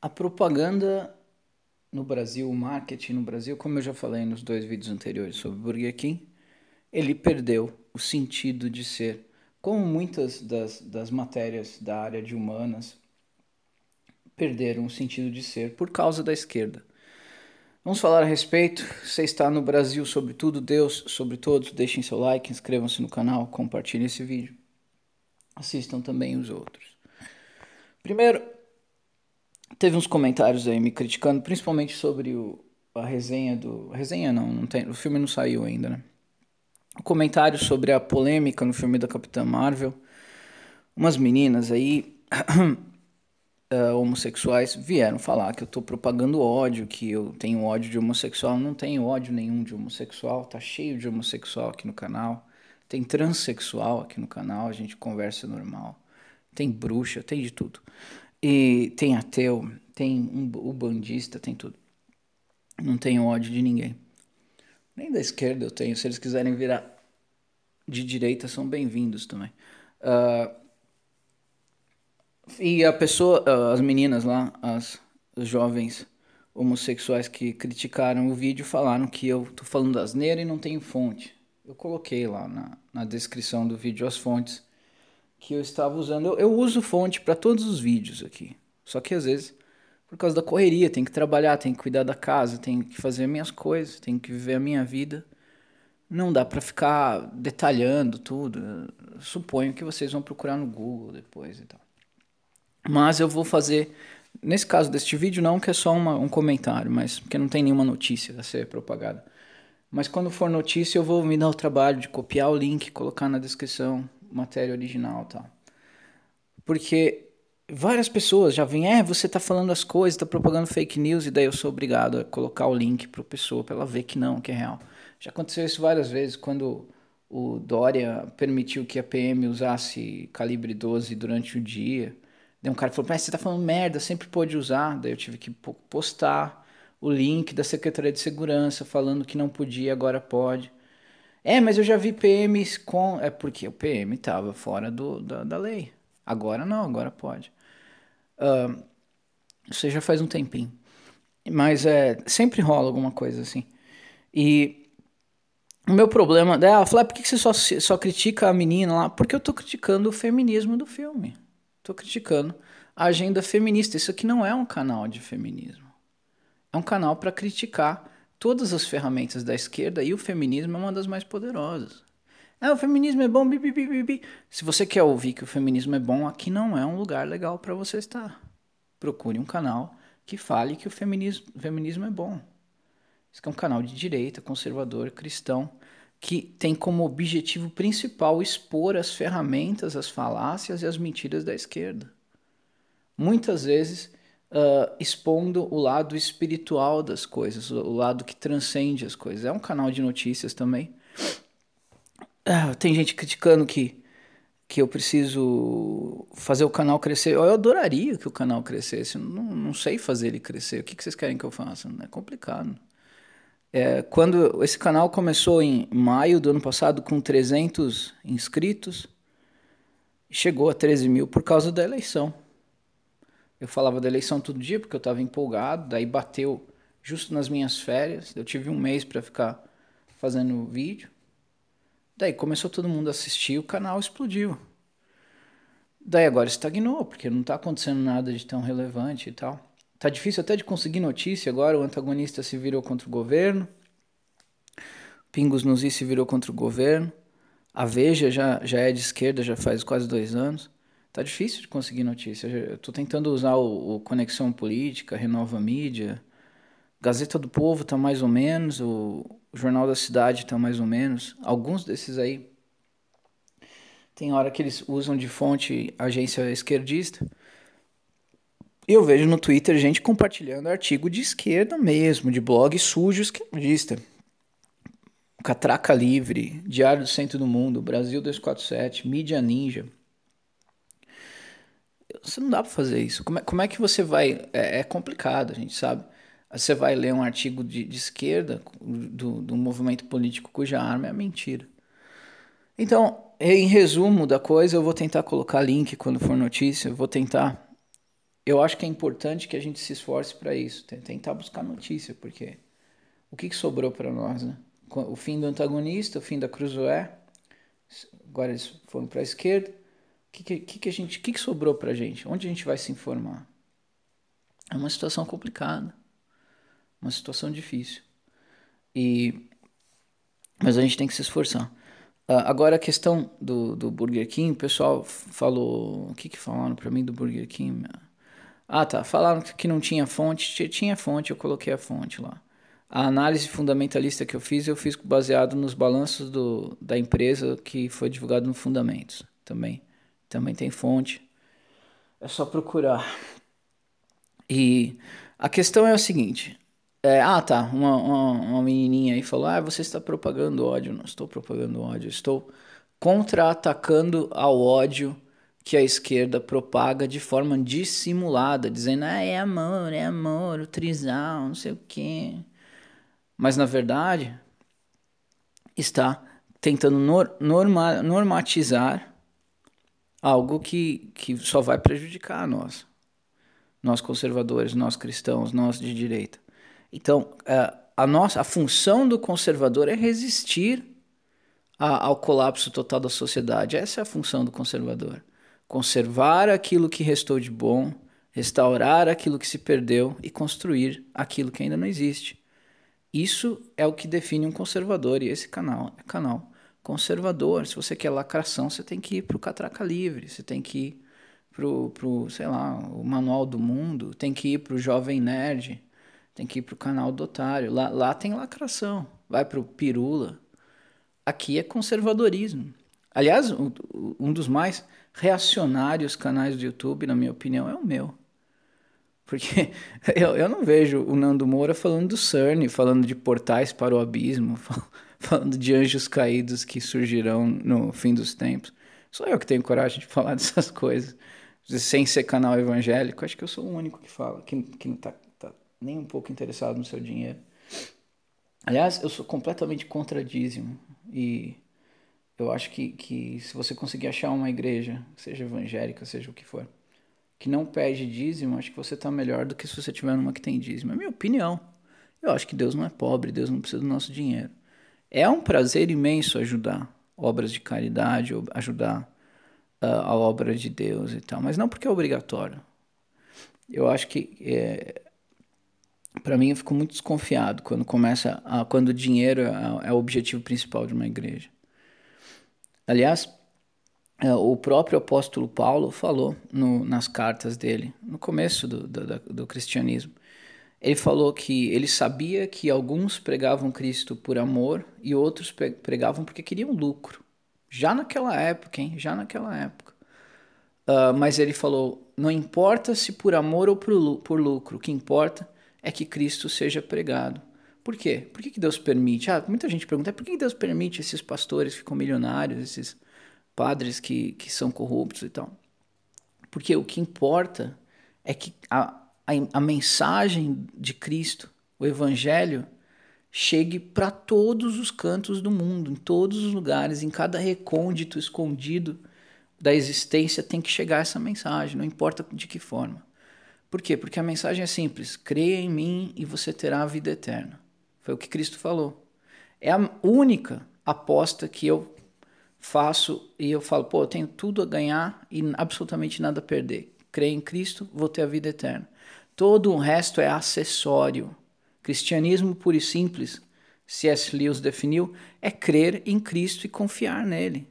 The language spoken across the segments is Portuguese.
A propaganda no Brasil, o marketing no Brasil, como eu já falei nos dois vídeos anteriores sobre Burger King, ele perdeu o sentido de ser. Como muitas das, das matérias da área de humanas perderam o sentido de ser por causa da esquerda. Vamos falar a respeito. Você está no Brasil sobre tudo, Deus sobre todos. Deixem seu like, inscrevam-se no canal, compartilhem esse vídeo. Assistam também os outros. Primeiro, teve uns comentários aí me criticando, principalmente sobre o, a resenha do. resenha não, não tem, o filme não saiu ainda, né? O comentário sobre a polêmica no filme da Capitã Marvel. Umas meninas aí, uh, homossexuais, vieram falar que eu tô propagando ódio, que eu tenho ódio de homossexual. Não tenho ódio nenhum de homossexual, tá cheio de homossexual aqui no canal. Tem transexual aqui no canal, a gente conversa normal. Tem bruxa, tem de tudo. E tem ateu, tem um, o bandista, tem tudo. Não tenho ódio de ninguém. Nem da esquerda eu tenho. Se eles quiserem virar de direita, são bem-vindos também. Uh, e a pessoa, uh, as meninas lá, as, as jovens homossexuais que criticaram o vídeo falaram que eu tô falando asneira e não tenho fonte. Eu coloquei lá na, na descrição do vídeo as fontes que eu estava usando. Eu, eu uso fonte para todos os vídeos aqui. Só que às vezes, por causa da correria, tem que trabalhar, tem que cuidar da casa, tem que fazer minhas coisas, tem que viver a minha vida. Não dá para ficar detalhando tudo. Eu suponho que vocês vão procurar no Google depois e tal. Mas eu vou fazer, nesse caso deste vídeo, não que é só uma, um comentário, mas porque não tem nenhuma notícia a ser propagada. Mas quando for notícia, eu vou me dar o trabalho de copiar o link, colocar na descrição, matéria original e tá? tal. Porque várias pessoas já vêm, é, você tá falando as coisas, tá propagando fake news, e daí eu sou obrigado a colocar o link pra pessoa, para ela ver que não, que é real. Já aconteceu isso várias vezes, quando o Dória permitiu que a PM usasse calibre 12 durante o dia. Daí um cara falou, mas você tá falando merda, sempre pode usar. Daí eu tive que postar o link da Secretaria de Segurança falando que não podia, agora pode. É, mas eu já vi PMs com. É porque o PM estava fora do, da, da, lei. Agora não, agora pode. Uh, isso já faz um tempinho. Mas é, sempre rola alguma coisa assim. E o meu problema. Ela ah, fala, por que você só, só critica a menina lá? Porque eu tô criticando o feminismo do filme. Tô criticando a agenda feminista. Isso aqui não é um canal de feminismo. É um canal para criticar todas as ferramentas da esquerda e o feminismo é uma das mais poderosas. Ah, o feminismo é bom, bi, bi, bi, bi. Se você quer ouvir que o feminismo é bom, aqui não é um lugar legal para você estar. Procure um canal que fale que o feminismo, feminismo é bom. Esse é um canal de direita, conservador, cristão, que tem como objetivo principal expor as ferramentas, as falácias e as mentiras da esquerda. Muitas vezes uh, expondo o lado espiritual das coisas, o lado que transcende as coisas. É um canal de notícias também. Ah, tem gente criticando que, que eu preciso fazer o canal crescer. Eu adoraria que o canal crescesse. Não, não sei fazer ele crescer. O que, que vocês querem que eu faça? É complicado. É, quando esse canal começou em maio do ano passado com 300 inscritos, chegou a 13 mil por causa da eleição. Eu falava da eleição todo dia porque eu estava empolgado, daí bateu justo nas minhas férias. Eu tive um mês para ficar fazendo vídeo. Daí começou todo mundo a assistir, o canal explodiu. Daí agora estagnou, porque não está acontecendo nada de tão relevante e tal. Tá difícil até de conseguir notícia agora, o antagonista se virou contra o governo. Pingos nos se virou contra o governo. A Veja já, já é de esquerda, já faz quase dois anos. Tá difícil de conseguir notícias. Eu tô tentando usar o, o, Conexão Política, Renova Mídia. Gazeta do Povo tá mais ou menos, o Jornal da Cidade tá mais ou menos. Alguns desses aí tem hora que eles usam de fonte agência esquerdista. E Eu vejo no Twitter gente compartilhando artigo de esquerda mesmo, de blog sujo esquerdista. Catraca Livre, Diário do Centro do Mundo, Brasil 247, Mídia Ninja você não dá para fazer isso. Como é, como é que você vai. É, é, complicado, a gente sabe. Você vai ler um artigo de, de esquerda, do, do movimento político cuja arma é a mentira. Então, em resumo da coisa, eu vou tentar colocar link quando for notícia, eu vou tentar. Eu acho que é importante que a gente se esforce para isso, tentar buscar notícia, porque o que, que sobrou para nós, né? O fim do antagonista, o fim da Cruzoé, agora eles foram para a esquerda, que, que, que a gente, que, que sobrou para gente? Onde a gente vai se informar? É uma situação complicada, uma situação difícil. E mas a gente tem que se esforçar. Uh, agora a questão do, do Burger King, o pessoal falou, o que que falaram para mim do Burger King? Ah, tá, falaram que não tinha fonte, tinha fonte, eu coloquei a fonte lá. A análise fundamentalista que eu fiz, eu fiz baseado nos balanços do, da empresa que foi divulgado no Fundamentos também também tem fonte. É só procurar. E a questão é o seguinte: é, ah, tá. Uma, uma, uma, menininha aí falou: Ah, você está propagando ódio. Não estou propagando ódio. Estou contra-atacando ao ódio que a esquerda propaga de forma dissimulada, dizendo: Ah, é amor, é amor, o trisal, não sei o quê. Mas na verdade, está tentando nor normatizar algo que, que só vai prejudicar nós, nós conservadores, nós cristãos, nós de direita. Então, é, a, nossa, a função do conservador é resistir a, ao colapso total da sociedade. Essa é a função do conservador. Conservar aquilo que restou de bom, restaurar aquilo que se perdeu e construir aquilo que ainda não existe. Isso é o que define um conservador e esse canal é canal conservador. Se você quer lacração, você tem que ir para o Catraca Livre, você tem que ir pro, pro, sei lá, o Manual do Mundo, tem que ir pro Jovem Nerd, tem que ir pro canal do Otário. Lá, lá tem lacração. Vai pro Pirula. Aqui é conservadorismo. Aliás, um, um dos mais reacionários canais do YouTube, na minha opinião, é o meu. Porque eu, eu não vejo o Nando Moura falando do CERN, falando de portais para o abismo, falando falando de anjos caídos que surgirão no fim dos tempos. sou eu que tenho coragem de falar dessas coisas. Sem ser canal evangélico, acho que eu sou o único que fala, que, que não tá, tá nem um pouco interessado no seu dinheiro. Aliás, eu sou completamente contra dízimo. E eu acho que, que se você conseguir achar uma igreja, seja evangélica, seja o que for, que não pede dízimo, acho que você está melhor do que se você tiver numa que tem dízimo. É minha opinião. Eu acho que Deus não é pobre, Deus não precisa do nosso dinheiro. É um prazer imenso ajudar obras de caridade, ajudar uh, a obra de Deus e tal, mas não porque é obrigatório. Eu acho que é, para mim eu fico muito desconfiado quando começa a, quando o dinheiro é, é, o objetivo principal de uma igreja. Aliás, é, o próprio apóstolo Paulo falou no, nas cartas dele no começo do, do, do cristianismo ele falou que ele sabia que alguns pregavam Cristo por amor e outros pregavam porque queriam lucro. Já naquela época, hein? Já naquela época. Uh, mas ele falou: não importa se por amor ou por lucro, o que importa é que Cristo seja pregado. Por quê? Por que, que Deus permite? Ah, muita gente pergunta, é, por que Deus permite esses pastores que ficam milionários, esses padres que, que são corruptos e tal? Porque o que importa é que a, a, a mensagem de Cristo, o Evangelho, chegue para todos os cantos do mundo, em todos os lugares, em cada recôndito escondido da existência tem que chegar essa mensagem, não importa de que forma. Por quê? Porque a mensagem é simples: creia em mim e você terá a vida eterna. Foi o que Cristo falou. É a única aposta que eu faço e eu falo, pô, eu tenho tudo a ganhar e absolutamente nada a perder. Creia em Cristo, vou ter a vida eterna. Todo o resto é acessório. Cristianismo puro e simples, C.S. Lewis definiu, é crer em Cristo e confiar nele.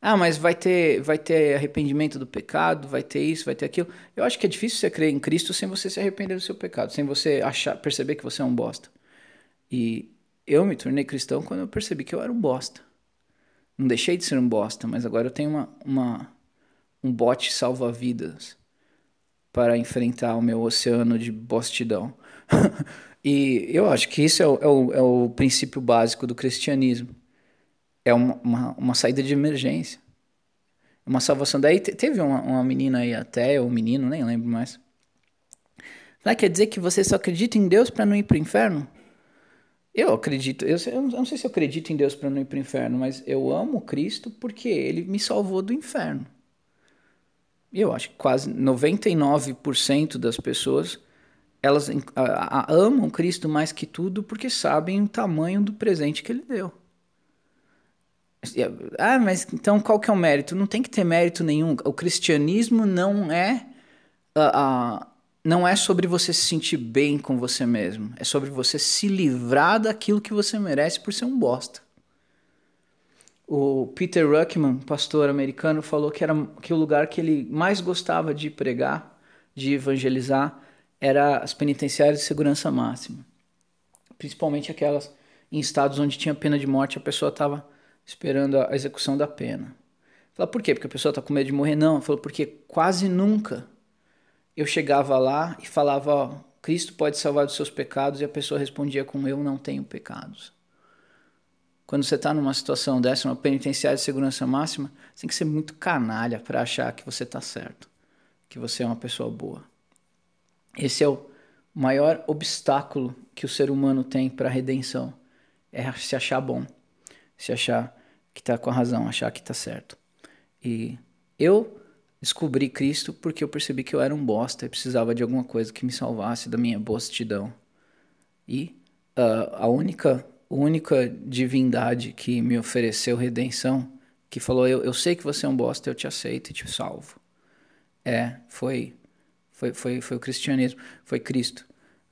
Ah, mas vai ter, vai ter arrependimento do pecado, vai ter isso, vai ter aquilo. Eu acho que é difícil você crer em Cristo sem você se arrepender do seu pecado, sem você achar, perceber que você é um bosta. E eu me tornei cristão quando eu percebi que eu era um bosta. Não deixei de ser um bosta, mas agora eu tenho uma, uma um bote salva-vidas para enfrentar o meu oceano de bostidão. e eu acho que isso é o, é o, é o princípio básico do cristianismo. É uma, uma, uma, saída de emergência. Uma salvação. Daí teve uma, uma menina aí até, ou um menino, nem lembro mais. Lá quer dizer que você só acredita em Deus para não ir para o inferno? Eu acredito, eu, eu, não sei se eu acredito em Deus para não ir para o inferno, mas eu amo Cristo porque ele me salvou do inferno eu acho que quase 99% das pessoas, elas a, a, amam Cristo mais que tudo porque sabem o tamanho do presente que ele deu. Ah, mas então qual que é o mérito? Não tem que ter mérito nenhum. O cristianismo não é uh, uh, não é sobre você se sentir bem com você mesmo. É sobre você se livrar daquilo que você merece por ser um bosta o Peter Ruckman, pastor americano, falou que era que o lugar que ele mais gostava de pregar, de evangelizar, era as penitenciárias de segurança máxima, principalmente aquelas em estados onde tinha pena de morte, a pessoa estava esperando a execução da pena. Fala por quê? Porque a pessoa está com medo de morrer? Não. Falou porque quase nunca eu chegava lá e falava, ó, Cristo pode salvar dos seus pecados e a pessoa respondia com eu não tenho pecados quando você está numa situação dessa, uma penitenciária de segurança máxima, você tem que ser muito canalha para achar que você está certo, que você é uma pessoa boa. Esse é o maior obstáculo que o ser humano tem para a redenção, é se achar bom, se achar que está com a razão, achar que está certo. E eu descobri Cristo porque eu percebi que eu era um bosta e precisava de alguma coisa que me salvasse da minha bostidão. E uh, a única única divindade que me ofereceu redenção, que falou: Eu, eu sei que você é um bosta, eu te aceito e te salvo. É, foi, foi, foi, foi o cristianismo, foi Cristo.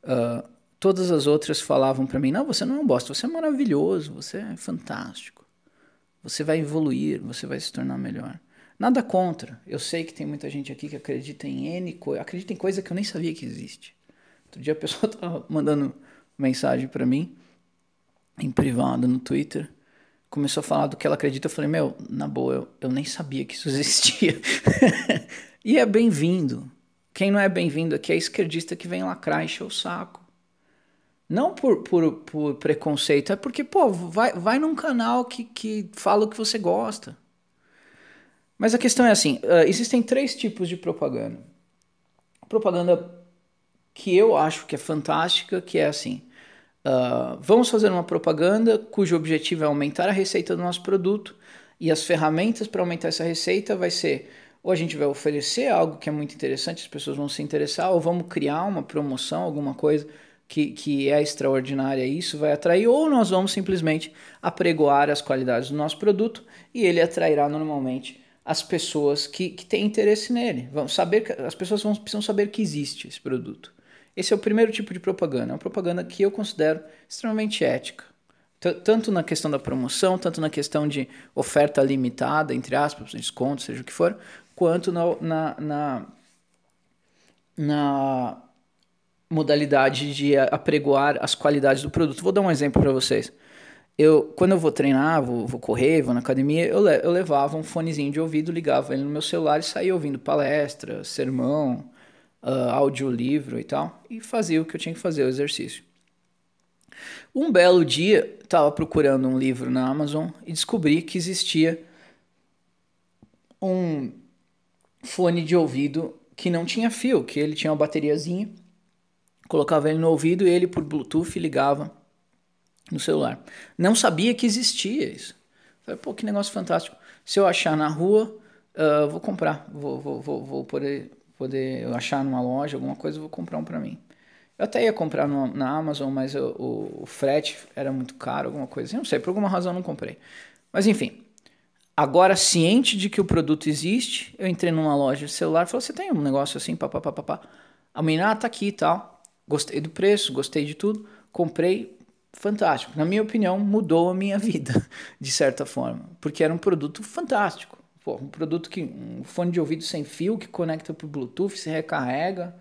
Uh, todas as outras falavam para mim: Não, você não é um bosta, você é maravilhoso, você é fantástico. Você vai evoluir, você vai se tornar melhor. Nada contra. Eu sei que tem muita gente aqui que acredita em N coisa, acredita em coisa que eu nem sabia que existe. Outro dia a pessoa tava mandando mensagem para mim em privado no Twitter, começou a falar do que ela acredita. Eu falei, meu, na boa, eu, eu nem sabia que isso existia. e é bem-vindo. Quem não é bem-vindo aqui é esquerdista que vem lacrar e encher o saco. Não por, por, por preconceito, é porque, pô, vai, vai num canal que, que fala o que você gosta. Mas a questão é assim: uh, existem três tipos de propaganda. Propaganda que eu acho que é fantástica, que é assim: Uh, vamos fazer uma propaganda cujo objetivo é aumentar a receita do nosso produto e as ferramentas para aumentar essa receita vai ser ou a gente vai oferecer algo que é muito interessante, as pessoas vão se interessar, ou vamos criar uma promoção, alguma coisa que, que é extraordinária e isso vai atrair, ou nós vamos simplesmente apregoar as qualidades do nosso produto e ele atrairá normalmente as pessoas que, que têm interesse nele. Vão saber as pessoas vão, precisam saber que existe esse produto. Esse é o primeiro tipo de propaganda. É uma propaganda que eu considero extremamente ética. T tanto na questão da promoção, tanto na questão de oferta limitada, entre aspas, desconto, seja o que for, quanto na, na, na, na modalidade de apregoar as qualidades do produto. Vou dar um exemplo para vocês. Eu, quando eu vou treinar, vou, vou correr, vou na academia, eu, le eu levava um fonezinho de ouvido, ligava ele no meu celular e saía ouvindo palestra, sermão, uh, audiolivro e tal, e fazia o que eu tinha que fazer, o exercício. Um belo dia, estava procurando um livro na Amazon e descobri que existia um fone de ouvido que não tinha fio, que ele tinha uma bateriazinha, colocava ele no ouvido e ele por Bluetooth ligava no celular. Não sabia que existia isso. Falei, pô, que negócio fantástico. Se eu achar na rua, uh, vou comprar, vou, vou, vou, vou poder poder eu achar numa loja, alguma coisa, eu vou comprar um para mim. Eu até ia comprar na Amazon, mas eu, o, o, frete era muito caro, alguma coisa. Eu não sei, por alguma razão eu não comprei. Mas enfim, agora ciente de que o produto existe, eu entrei numa loja de celular e falei, você tem um negócio assim, papapá, papá. A menina, ah, tá aqui e tal. Gostei do preço, gostei de tudo. Comprei, fantástico. Na minha opinião, mudou a minha vida, de certa forma, porque era um produto fantástico. Pô, um produto que. um fone de ouvido sem fio que conecta pro Bluetooth, se recarrega,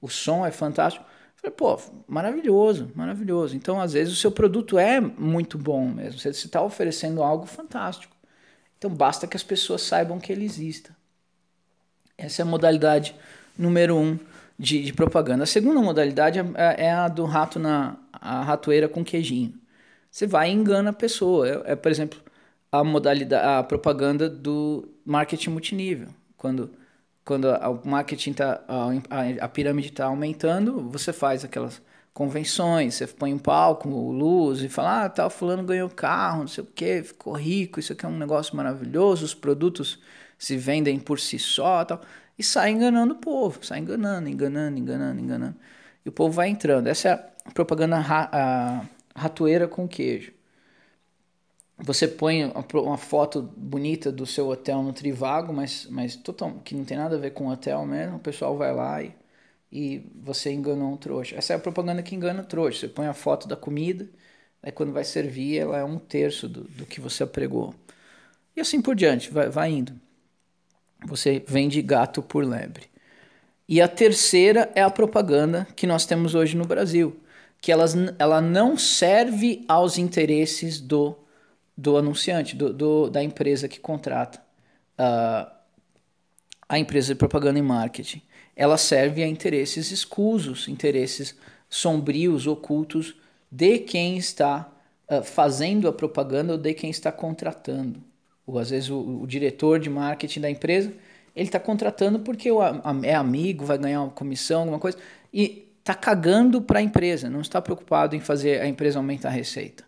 o som é fantástico. Eu falei, pô, maravilhoso, maravilhoso. Então, às vezes, o seu produto é muito bom mesmo. Você está oferecendo algo fantástico. Então, basta que as pessoas saibam que ele exista. Essa é a modalidade número um de, de propaganda. A segunda modalidade é, é, é a do rato na a ratoeira com queijinho. Você vai e engana a pessoa. É, é por exemplo, a modalidade, a propaganda do marketing multinível. Quando, quando o marketing tá, a, a, a pirâmide está aumentando, você faz aquelas convenções, você põe um palco, luz e fala, ah, tal, fulano ganhou carro, não sei o quê, ficou rico, isso aqui é um negócio maravilhoso, os produtos se vendem por si só, tal, e sai enganando o povo, sai enganando, enganando, enganando, enganando, e o povo vai entrando. Essa é a propaganda ra a, ratoeira com queijo você põe uma foto bonita do seu hotel no Trivago, mas, mas total, que não tem nada a ver com hotel mesmo, o pessoal vai lá e, e você enganou um trouxa. Essa é a propaganda que engana o trouxa. Você põe a foto da comida, aí quando vai servir ela é um terço do, do que você apregou. E assim por diante, vai, vai indo. Você vende gato por lebre. E a terceira é a propaganda que nós temos hoje no Brasil, que elas, ela não serve aos interesses do do anunciante, do, do da empresa que contrata uh, a empresa de propaganda e marketing. Ela serve a interesses escusos, interesses sombrios, ocultos de quem está uh, fazendo a propaganda ou de quem está contratando. Ou às vezes o, o diretor de marketing da empresa ele está contratando porque é amigo, vai ganhar uma comissão, alguma coisa, e está cagando para a empresa, não está preocupado em fazer a empresa aumentar a receita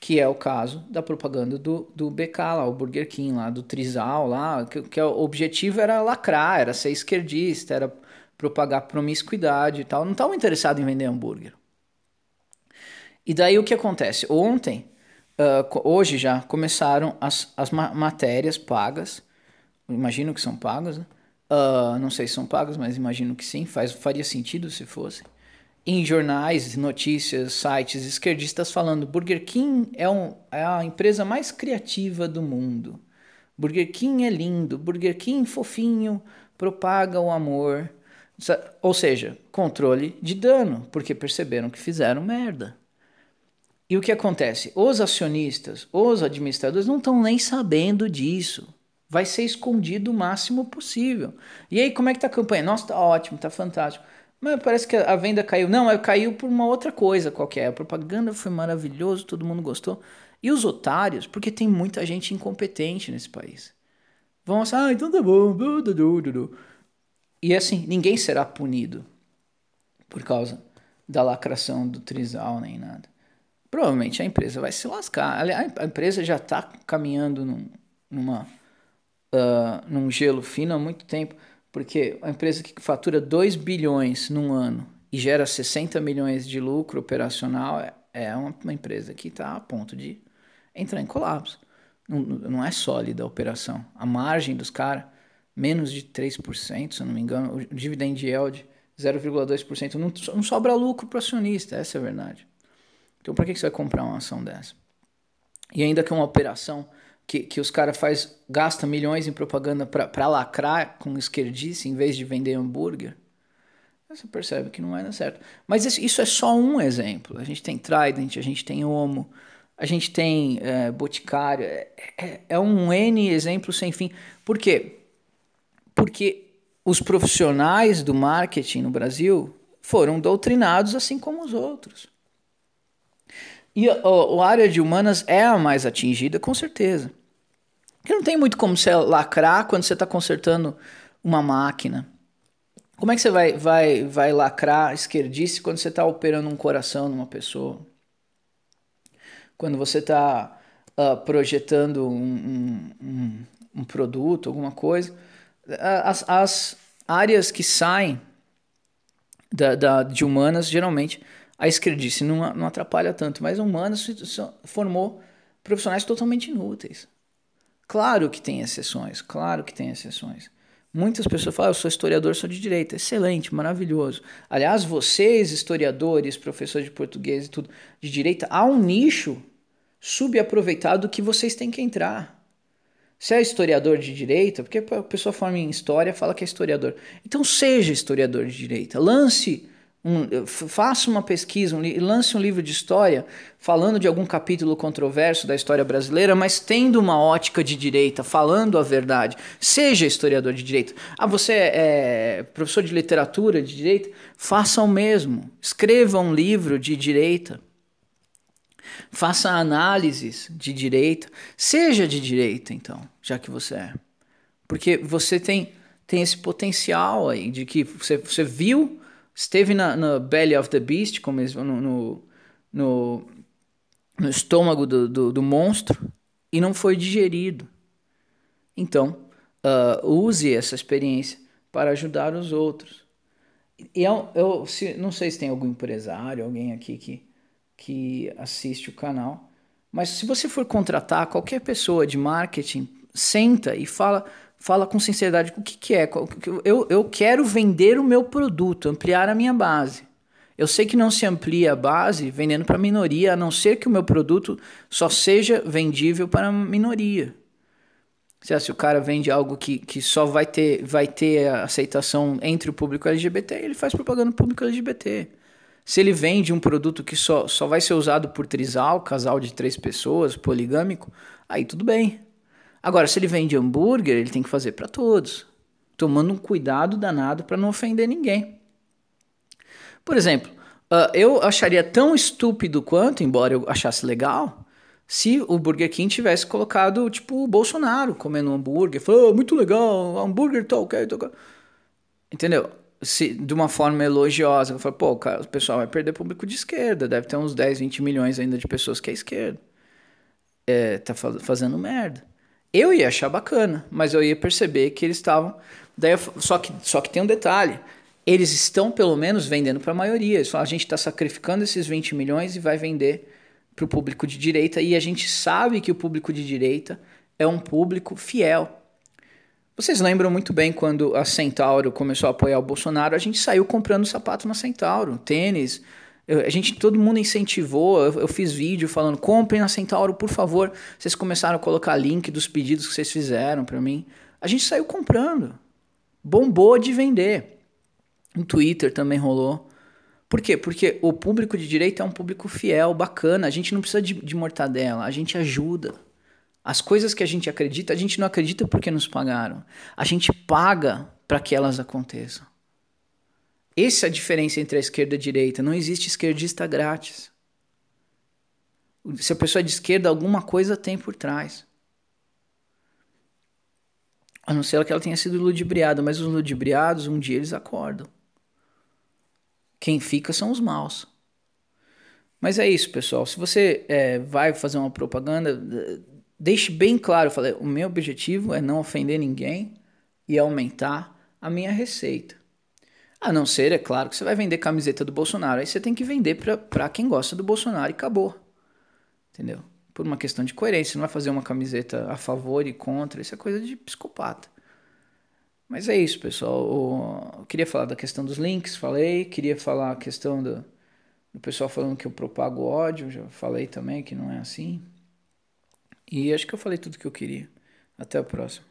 que é o caso da propaganda do, do BK lá, o Burger King lá, do Trizal lá, que, que é o objetivo era lacrar, era ser esquerdista, era propagar promiscuidade e tal. Não estavam interessados em vender hambúrguer. E daí o que acontece? Ontem, uh, hoje já, começaram as, as matérias pagas, imagino que são pagas, né? Uh, não sei se são pagas, mas imagino que sim, faz, faria sentido se fossem em jornais, notícias, sites esquerdistas falando Burger King é, um, é a empresa mais criativa do mundo. Burger King é lindo, Burger King fofinho, propaga o amor. Ou seja, controle de dano, porque perceberam que fizeram merda. E o que acontece? Os acionistas, os administradores não estão nem sabendo disso. Vai ser escondido o máximo possível. E aí, como é que tá a campanha? Nossa, tá ótimo, tá fantástico. Mas parece que a venda caiu. Não, é, caiu por uma outra coisa qualquer. A propaganda foi maravilhoso, todo mundo gostou. E os otários, porque tem muita gente incompetente nesse país. Vão assim, ah, então tá bom. E assim, ninguém será punido por causa da lacração do Trizal nem nada. Provavelmente a empresa vai se lascar. A empresa já está caminhando num, numa, uh, num gelo fino há muito tempo. Porque a empresa que fatura 2 bilhões num ano e gera 60 milhões de lucro operacional é, é uma empresa que está a ponto de entrar em colapso. Não, não é sólida a operação. A margem dos caras, menos de 3%, se eu não me engano, o dividend yield 0,2%. Não, não sobra lucro para o acionista, essa é a verdade. Então, para que você vai comprar uma ação dessa? E ainda que é uma operação que, que os caras faz gasta milhões em propaganda para lacrar com esquerdice em vez de vender hambúrguer, você percebe que não é certo. Mas isso, isso é só um exemplo. A gente tem Trident, a gente tem Homo, a gente tem é, Boticário. É, é, é, um N exemplo sem fim. Por quê? Porque os profissionais do marketing no Brasil foram doutrinados assim como os outros. E a, área de humanas é a mais atingida, com certeza. Porque não tem muito como você lacrar quando você está consertando uma máquina. Como é que você vai, vai, vai lacrar esquerdice quando você está operando um coração numa pessoa? Quando você está uh, ah, projetando um, um, um, um, produto, alguma coisa. As, as áreas que saem da, da, de humanas, geralmente, a esquerdice não, não atrapalha tanto. Mas humanas formou profissionais totalmente inúteis. Claro que tem exceções, claro que tem exceções. Muitas pessoas falam, ah, eu sou historiador, sou de direita. Excelente, maravilhoso. Aliás, vocês, historiadores, professores de português e tudo, de direita, há um nicho subaproveitado que vocês têm que entrar. Se é historiador de direita, porque a pessoa forma em história fala que é historiador. Então seja historiador de direita. Lance um, faça uma pesquisa, um, lance um livro de história falando de algum capítulo controverso da história brasileira, mas tendo uma ótica de direita, falando a verdade. Seja historiador de direito. Ah, você é, é professor de literatura de direita? Faça o mesmo. Escreva um livro de direita. Faça análises de direita. Seja de direita, então, já que você é. Porque você tem, tem esse potencial aí de que você, você viu Esteve na, na Belly of the Beast, como eles, no, no, no, no estômago do, do, do, monstro, e não foi digerido. Então, uh, use essa experiência para ajudar os outros. E eu, é eu se, não sei se tem algum empresário, alguém aqui que, que assiste o canal, mas se você for contratar qualquer pessoa de marketing, senta e fala fala com sinceridade o que, que é. Eu, eu quero vender o meu produto, ampliar a minha base. Eu sei que não se amplia a base vendendo para minoria, a não ser que o meu produto só seja vendível para minoria. Se o cara vende algo que, que só vai ter, vai ter aceitação entre o público LGBT, ele faz propaganda para público LGBT. Se ele vende um produto que só, só vai ser usado por trisal, casal de três pessoas, poligâmico, aí tudo bem. Agora, se ele vende hambúrguer, ele tem que fazer para todos, tomando um cuidado danado para não ofender ninguém. Por exemplo, uh, eu acharia tão estúpido quanto, embora eu achasse legal, se o Burger King tivesse colocado, tipo, o Bolsonaro comendo um hambúrguer, falou, oh, ah, muito legal, hambúrguer tá ok, tá ok. Entendeu? Se, de uma forma elogiosa, eu falo, pô, cara, o pessoal vai perder público de esquerda, deve ter uns 10, 20 milhões ainda de pessoas que é esquerda. É, tá fazendo merda. Eu ia achar bacana, mas eu ia perceber que eles estavam. Daí eu, só, que, só que tem um detalhe: eles estão pelo menos vendendo para a maioria. a gente está sacrificando esses 20 milhões e vai vender para o público de direita. E a gente sabe que o público de direita é um público fiel. Vocês lembram muito bem quando a Centauro começou a apoiar o Bolsonaro, a gente saiu comprando sapato na Centauro, tênis, eu, a gente, todo mundo incentivou, eu, eu, fiz vídeo falando, comprem na Centauro, por favor. Vocês começaram a colocar link dos pedidos que vocês fizeram para mim. A gente saiu comprando. Bombou de vender. No Twitter também rolou. Por quê? Porque o público de direita é um público fiel, bacana. A gente não precisa de, de mortadela, a gente ajuda. As coisas que a gente acredita, a gente não acredita porque nos pagaram. A gente paga para que elas aconteçam. Essa é a diferença entre a esquerda e a direita. Não existe esquerdista grátis. Se a pessoa é de esquerda, alguma coisa tem por trás. A não ser que ela tenha sido ludibriada, mas os ludibriados, um dia eles acordam. Quem fica são os maus. Mas é isso, pessoal. Se você é, vai fazer uma propaganda, deixe bem claro: falei, o meu objetivo é não ofender ninguém e aumentar a minha receita. A não ser, é claro, que você vai vender camiseta do Bolsonaro. Aí você tem que vender para quem gosta do Bolsonaro e acabou. Entendeu? Por uma questão de coerência. Não vai fazer uma camiseta a favor e contra. Isso é coisa de psicopata. Mas é isso, pessoal. Eu queria falar da questão dos links, falei. Queria falar a questão do, do pessoal falando que eu propago ódio. Já falei também que não é assim. E acho que eu falei tudo que eu queria. Até a próxima.